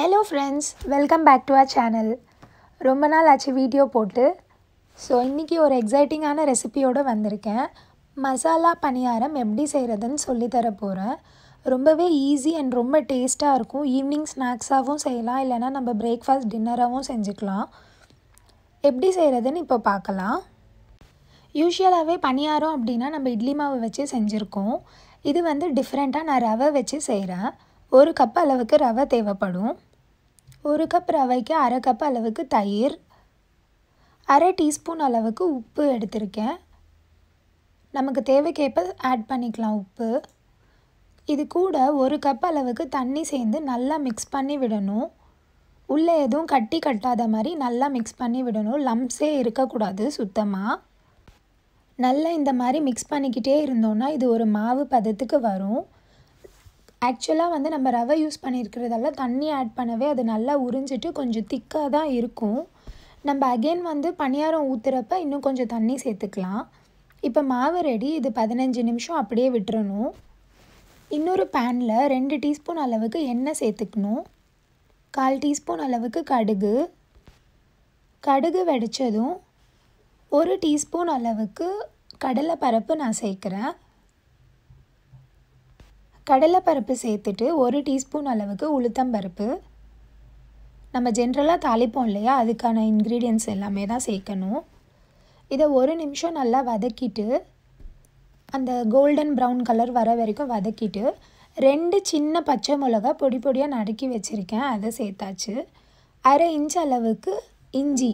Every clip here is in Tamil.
hello friends welcome back to our channel ரொம்ப நாள் ஆச்சு வீடியோ போட்டு ஸோ இன்றைக்கி ஒரு எக்ஸைட்டிங்கான ரெசிபியோடு வந்திருக்கேன் மசாலா பணியாரம் எப்படி செய்கிறதுன்னு சொல்லித்தர போகிறேன் ரொம்பவே ஈஸி அண்ட் ரொம்ப டேஸ்ட்டாக இருக்கும் ஈவினிங் ஸ்நாக்ஸாகவும் செய்யலாம் இல்லைனா நம்ம பிரேக்ஃபாஸ்ட் டின்னராகவும் செஞ்சுக்கலாம் எப்படி செய்கிறதுன்னு இப்போ பார்க்கலாம் யூஸ்வலாகவே பணியாரம் அப்படின்னா நம்ம இட்லி மாவு வச்சு செஞ்சுருக்கோம் இது வந்து டிஃப்ரெண்ட்டாக நான் ரவை வச்சு செய்கிறேன் ஒரு கப் அளவுக்கு ரவை தேவைப்படும் ஒரு கப் ரவைக்கு அரை கப் அளவுக்கு தயிர் அரை டீஸ்பூன் அளவுக்கு உப்பு எடுத்திருக்கேன் நமக்கு தேவைக்கேற்ப ஆட் பண்ணிக்கலாம் உப்பு இது கூட ஒரு கப் அளவுக்கு தண்ணி சேர்ந்து நல்லா மிக்ஸ் பண்ணி விடணும் உள்ளே எதுவும் கட்டி கட்டாத மாதிரி நல்லா மிக்ஸ் பண்ணி விடணும் லம்ஸே இருக்கக்கூடாது சுத்தமாக நல்லா இந்த மாதிரி மிக்ஸ் பண்ணிக்கிட்டே இருந்தோன்னா இது ஒரு மாவு பதத்துக்கு வரும் ஆக்சுவலாக வந்து நம்ம ரவை யூஸ் பண்ணியிருக்கிறதால தண்ணி ஆட் பண்ணவே அது நல்லா உறிஞ்சிட்டு கொஞ்சம் திக்காக தான் இருக்கும் நம்ம அகெயின் வந்து பணியாரம் ஊற்றுறப்ப இன்னும் கொஞ்சம் தண்ணி சேர்த்துக்கலாம் இப்போ மாவு ரெடி இது பதினஞ்சு நிமிஷம் அப்படியே விட்டுறணும் இன்னொரு பேனில் ரெண்டு டீஸ்பூன் அளவுக்கு எண்ணெய் சேர்த்துக்கணும் கால் டீஸ்பூன் அளவுக்கு கடுகு கடுகு வெடித்ததும் ஒரு டீஸ்பூன் அளவுக்கு கடலை பரப்பு நான் சேர்க்குறேன் கடலைப்பருப்பு சேர்த்துட்டு ஒரு டீஸ்பூன் அளவுக்கு உளுத்தம் பருப்பு நம்ம ஜென்ரலாக தாளிப்போம் இல்லையா அதுக்கான இன்க்ரீடியன்ஸ் எல்லாமே தான் சேர்க்கணும் இதை ஒரு நிமிஷம் நல்லா வதக்கிட்டு அந்த கோல்டன் ப்ரௌன் கலர் வர வரைக்கும் வதக்கிட்டு ரெண்டு சின்ன பச்சை மிளகா பொடி பொடியாக நடுக்கி வச்சுருக்கேன் அதை சேர்த்தாச்சு அரை இன்ச் அளவுக்கு இஞ்சி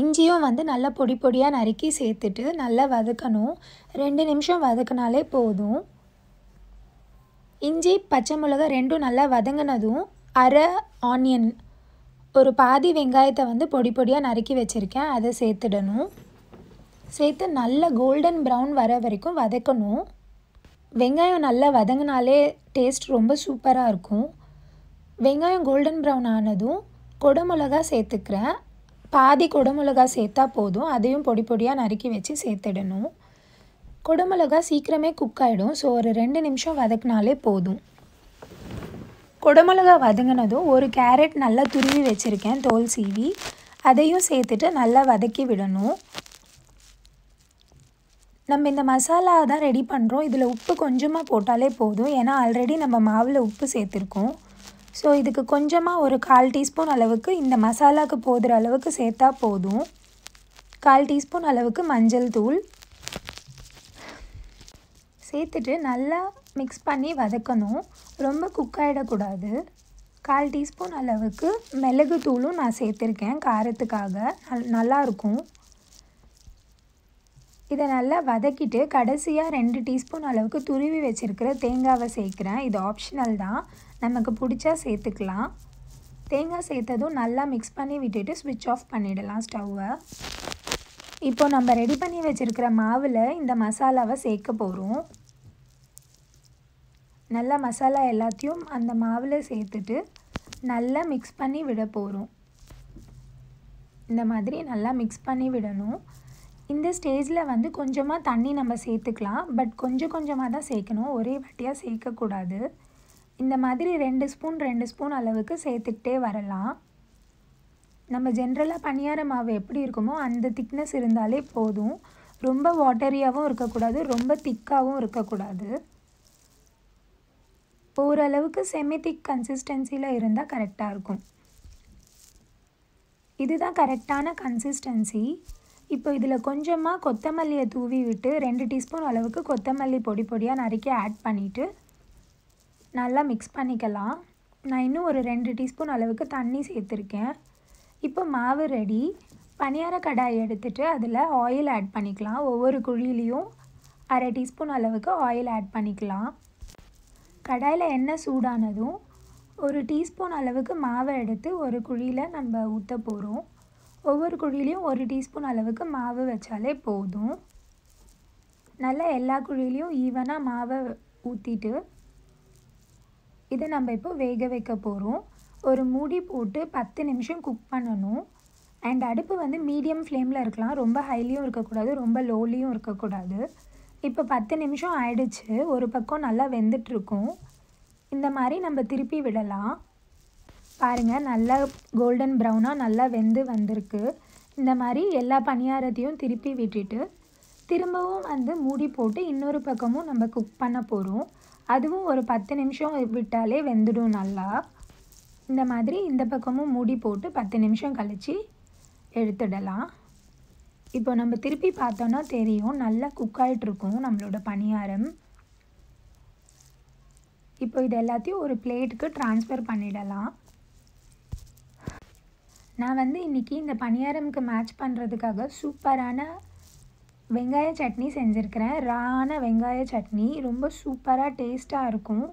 இஞ்சியும் வந்து நல்லா பொடி பொடியாக நறுக்கி சேர்த்துட்டு நல்லா வதக்கணும் ரெண்டு நிமிஷம் வதக்கினாலே போதும் இஞ்சி பச்சை மிளகா ரெண்டும் நல்லா வதங்கினதும் அரை ஆனியன் ஒரு பாதி வெங்காயத்தை வந்து பொடி பொடியாக நறுக்கி வச்சுருக்கேன் அதை சேர்த்துடணும் சேர்த்து நல்லா கோல்டன் ப்ரௌன் வர வரைக்கும் வதக்கணும் வெங்காயம் நல்லா வதங்கினாலே டேஸ்ட் ரொம்ப சூப்பராக இருக்கும் வெங்காயம் கோல்டன் ப்ரௌன் ஆனதும் கொடமிளகா சேர்த்துக்கிறேன் பாதி கொடமிளகா சேர்த்தா போதும் அதையும் பொடி பொடியாக நறுக்கி வச்சு சேர்த்துடணும் கொடமிளகா சீக்கிரமே குக் ஆகிடும் ஸோ ஒரு ரெண்டு நிமிஷம் வதக்கினாலே போதும் கொடமிளகா வதங்கினதும் ஒரு கேரட் நல்லா துருவி வச்சுருக்கேன் தோல் சீவி அதையும் சேர்த்துட்டு நல்லா வதக்கி விடணும் நம்ம இந்த மசாலா தான் ரெடி பண்ணுறோம் இதில் உப்பு கொஞ்சமாக போட்டாலே போதும் ஏன்னா ஆல்ரெடி நம்ம மாவில் உப்பு சேர்த்துருக்கோம் ஸோ இதுக்கு கொஞ்சமாக ஒரு கால் டீஸ்பூன் அளவுக்கு இந்த மசாலாவுக்கு போதுற அளவுக்கு சேர்த்தா போதும் கால் டீஸ்பூன் அளவுக்கு மஞ்சள் தூள் சேர்த்துட்டு நல்லா மிக்ஸ் பண்ணி வதக்கணும் ரொம்ப குக்காயிடக்கூடாது கால் டீஸ்பூன் அளவுக்கு மிளகு தூளும் நான் சேர்த்துருக்கேன் காரத்துக்காக நல்லாயிருக்கும் இதை நல்லா வதக்கிட்டு கடைசியாக ரெண்டு டீஸ்பூன் அளவுக்கு துருவி வச்சுருக்கிற தேங்காவை சேர்க்குறேன் இது ஆப்ஷனல் தான் நமக்கு பிடிச்சா சேர்த்துக்கலாம் தேங்காய் சேர்த்ததும் நல்லா மிக்ஸ் பண்ணி விட்டுட்டு ஸ்விட்ச் ஆஃப் பண்ணிடலாம் ஸ்டவ்வை இப்போது நம்ம ரெடி பண்ணி வச்சுருக்கிற மாவில் இந்த மசாலாவை சேர்க்க போகிறோம் நல்லா மசாலா எல்லாத்தையும் அந்த மாவில் சேர்த்துட்டு நல்லா மிக்ஸ் பண்ணி விட போகிறோம் இந்த மாதிரி நல்லா மிக்ஸ் பண்ணி விடணும் இந்த ஸ்டேஜில் வந்து கொஞ்சமாக தண்ணி நம்ம சேர்த்துக்கலாம் பட் கொஞ்சம் கொஞ்சமாக தான் சேர்க்கணும் ஒரே வட்டியாக சேர்க்கக்கூடாது இந்த மாதிரி ரெண்டு ஸ்பூன் ரெண்டு ஸ்பூன் அளவுக்கு சேர்த்துக்கிட்டே வரலாம் நம்ம ஜென்ரலாக பணியார மாவு எப்படி இருக்குமோ அந்த திக்னஸ் இருந்தாலே போதும் ரொம்ப வாட்டரியாகவும் இருக்கக்கூடாது ரொம்ப திக்காகவும் இருக்கக்கூடாது இப்போ ஓரளவுக்கு செமித்திக் கன்சிஸ்டன்சியில் இருந்தால் கரெக்டாக இருக்கும் இதுதான் கரெக்டான கன்சிஸ்டன்சி இப்போ இதில் கொஞ்சமாக கொத்தமல்லியை தூவி விட்டு ரெண்டு டீஸ்பூன் அளவுக்கு கொத்தமல்லி பொடி பொடியாக நறுக்கி ஆட் பண்ணிவிட்டு நல்லா மிக்ஸ் பண்ணிக்கலாம் நான் இன்னும் ஒரு ரெண்டு டீஸ்பூன் அளவுக்கு தண்ணி சேர்த்துருக்கேன் இப்போ மாவு ரெடி பனியார கடாய் எடுத்துகிட்டு அதில் ஆயில் ஆட் பண்ணிக்கலாம் ஒவ்வொரு குழியிலையும் அரை டீஸ்பூன் அளவுக்கு ஆயில் ஆட் பண்ணிக்கலாம் கடாயில் எண்ணெய் சூடானதும் ஒரு டீஸ்பூன் அளவுக்கு மாவை எடுத்து ஒரு குழியில் நம்ம ஊற்ற போகிறோம் ஒவ்வொரு குழிலையும் ஒரு டீஸ்பூன் அளவுக்கு மாவு வச்சாலே போதும் நல்லா எல்லா குழிலையும் ஈவனாக மாவை ஊற்றிட்டு இதை நம்ம இப்போ வேக வைக்க போகிறோம் ஒரு மூடி போட்டு பத்து நிமிஷம் குக் பண்ணணும் அண்ட் அடுப்பு வந்து மீடியம் ஃப்ளேமில் இருக்கலாம் ரொம்ப ஹைலியும் இருக்கக்கூடாது ரொம்ப லோலியும் இருக்கக்கூடாது இப்போ பத்து நிமிஷம் ஆயிடுச்சு ஒரு பக்கம் நல்லா வெந்துட்டுருக்கும் இந்த மாதிரி நம்ம திருப்பி விடலாம் பாருங்கள் நல்லா கோல்டன் ப்ரௌனாக நல்லா வெந்து வந்திருக்கு இந்த மாதிரி எல்லா பணியாரத்தையும் திருப்பி விட்டுட்டு திரும்பவும் வந்து மூடி போட்டு இன்னொரு பக்கமும் நம்ம குக் பண்ண போகிறோம் அதுவும் ஒரு பத்து நிமிஷம் விட்டாலே வெந்துடும் நல்லா இந்த மாதிரி இந்த பக்கமும் மூடி போட்டு பத்து நிமிஷம் கழித்து எடுத்துடலாம் இப்போ நம்ம திருப்பி பார்த்தோன்னா தெரியும் நல்லா குக் ஆகிட்ருக்கும் நம்மளோட பணியாரம் இப்போ இது எல்லாத்தையும் ஒரு பிளேட்டுக்கு ட்ரான்ஸ்ஃபர் பண்ணிடலாம் நான் வந்து இன்றைக்கி இந்த பணியாரமுக்கு மேட்ச் பண்ணுறதுக்காக சூப்பரான வெங்காய சட்னி செஞ்சுருக்கிறேன் ரான வெங்காய சட்னி ரொம்ப சூப்பராக டேஸ்ட்டாக இருக்கும்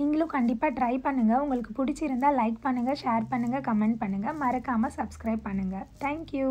நீங்களும் கண்டிப்பாக ட்ரை பண்ணுங்கள் உங்களுக்கு பிடிச்சிருந்தால் லைக் பண்ணுங்கள் ஷேர் பண்ணுங்கள் கமெண்ட் பண்ணுங்கள் மறக்காமல் சப்ஸ்கிரைப் பண்ணுங்கள் தேங்க்யூ